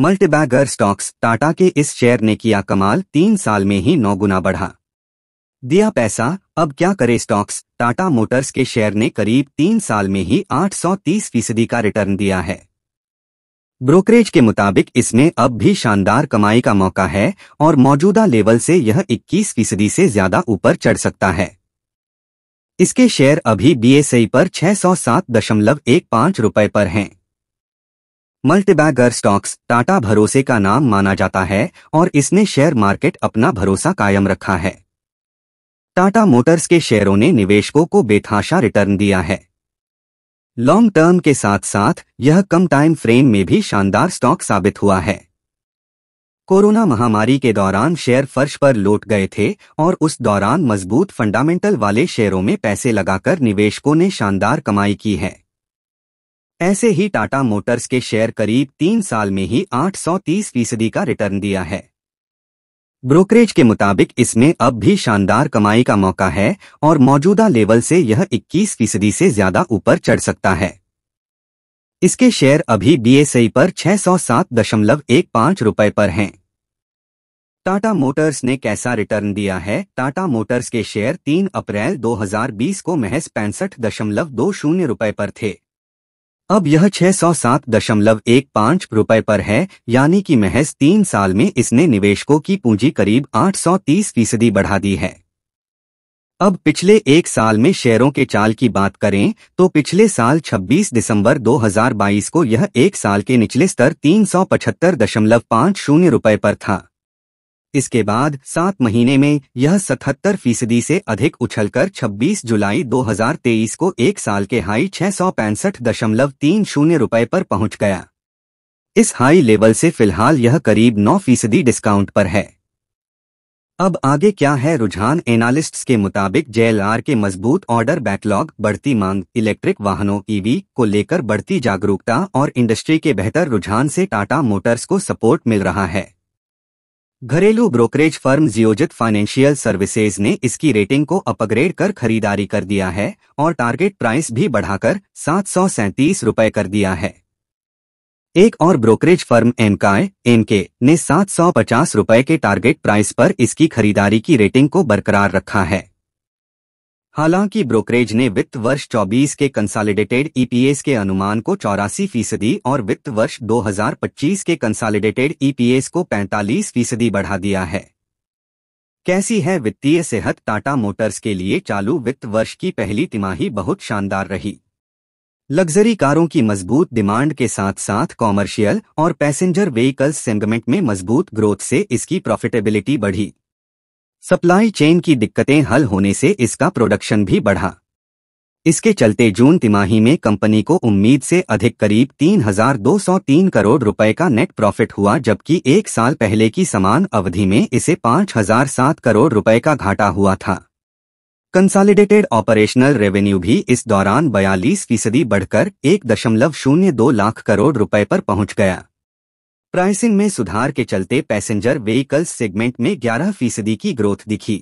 multibagger stocks Tata के इस share ने किया कमाल तीन साल में ही नौ गुना बढ़ा दिया पैसा अब क्या करे स्टॉक्स टाटा मोटर्स के शेयर ने करीब तीन साल में ही 830 फीसदी का रिटर्न दिया है ब्रोकरेज के मुताबिक इसमें अब भी शानदार कमाई का मौका है और मौजूदा लेवल से यह 21 फीसदी से ज्यादा ऊपर चढ़ सकता है इसके शेयर अभी बीएसई पर छह सौ पर हैं मल्टीबैगर स्टॉक्स टाटा भरोसे का नाम माना जाता है और इसने शेयर मार्केट अपना भरोसा कायम रखा है टाटा मोटर्स के शेयरों ने निवेशकों को बेथाशा रिटर्न दिया है लॉन्ग टर्म के साथ साथ यह कम टाइम फ्रेम में भी शानदार स्टॉक साबित हुआ है कोरोना महामारी के दौरान शेयर फर्श पर लौट गए थे और उस दौरान मजबूत फंडामेंटल वाले शेयरों में पैसे लगाकर निवेशकों ने शानदार कमाई की है ऐसे ही टाटा मोटर्स के शेयर करीब तीन साल में ही 830 फीसदी का रिटर्न दिया है ब्रोकरेज के मुताबिक इसमें अब भी शानदार कमाई का मौका है और मौजूदा लेवल से यह 21 फीसदी से ज्यादा ऊपर चढ़ सकता है इसके शेयर अभी बीएसई पर 607.15 रुपए पर हैं टाटा मोटर्स ने कैसा रिटर्न दिया है टाटा मोटर्स के शेयर 3 अप्रैल 2020 को महज पैंसठ दशमलव दो शून्य रुपए पर थे अब यह छह सौ सात दशमलव एक पाँच रुपये पर है यानी कि महज तीन साल में इसने निवेशकों की पूंजी करीब आठ सौ तीस फीसदी बढ़ा दी है अब पिछले एक साल में शेयरों के चाल की बात करें तो पिछले साल 26 दिसंबर 2022 को यह एक साल के निचले स्तर तीन सौ पचहत्तर दशमलव पाँच शून्य रुपये पर था इसके बाद सात महीने में यह सतहत्तर फीसदी से अधिक उछलकर 26 जुलाई 2023 को एक साल के हाई छह सौ पैंसठ दशमलव तीन शून्य रूपए पर पहुंच गया इस हाई लेवल से फिलहाल यह करीब 9 फीसदी डिस्काउंट पर है अब आगे क्या है रुझान एनालिस्ट्स के मुताबिक जेएलआर के मजबूत ऑर्डर बैकलॉग बढ़ती मांग इलेक्ट्रिक वाहनों ईवी को लेकर बढ़ती जागरूकता और इंडस्ट्री के बेहतर रुझान से टाटा मोटर्स को सपोर्ट मिल रहा है घरेलू brokerage firm Geojit financial services ने इसकी रेटिंग को अपग्रेड कर खरीदारी कर दिया है और टारगेट प्राइस भी बढ़ाकर सात सौ सैंतीस रुपए कर दिया है एक और ब्रोकरेज फर्म एमकाय एमके ने सात सौ पचास रुपए के टारगेट प्राइस पर इसकी खरीदारी की रेटिंग को बरकरार रखा है हालांकि ब्रोकरेज ने वित्त वर्ष 24 के कंसालिडेटेड ईपीएस e के अनुमान को चौरासी फीसदी और वित्त वर्ष 2025 के कंसालिडेटेड ईपीएस e को 45 फीसदी बढ़ा दिया है कैसी है वित्तीय सेहत टाटा मोटर्स के लिए चालू वित्त वर्ष की पहली तिमाही बहुत शानदार रही लग्जरी कारों की मजबूत डिमांड के साथ साथ कॉमर्शियल और पैसेंजर व्हीकल्स सेगमेंट में मजबूत ग्रोथ से इसकी प्रॉफिटेबिलिटी बढ़ी सप्लाई चेन की दिक्कतें हल होने से इसका प्रोडक्शन भी बढ़ा इसके चलते जून तिमाही में कंपनी को उम्मीद से अधिक करीब 3,203 करोड़ रुपए का नेट प्रॉफिट हुआ जबकि एक साल पहले की समान अवधि में इसे 5,007 करोड़ रुपए का घाटा हुआ था कंसालिडेटेड ऑपरेशनल रेवेन्यू भी इस दौरान बयालीस फीसदी बढ़कर एक दशमलव शून्य दो लाख करोड़ रुपए पर पहुंच गया प्राइसिंग में सुधार के चलते पैसेंजर व्हीकल्स सेगमेंट में 11 फीसदी की ग्रोथ दिखी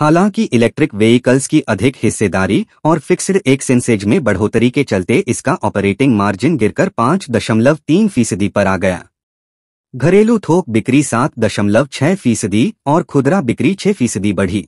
हालांकि इलेक्ट्रिक व्हीकल्स की अधिक हिस्सेदारी और फिक्स्ड सेंसेज में बढ़ोतरी के चलते इसका ऑपरेटिंग मार्जिन गिरकर पाँच दशमलव तीन फीसदी पर आ गया घरेलू थोक बिक्री सात दशमलव छह फीसदी और खुदरा बिक्री छह फीसदी बढ़ी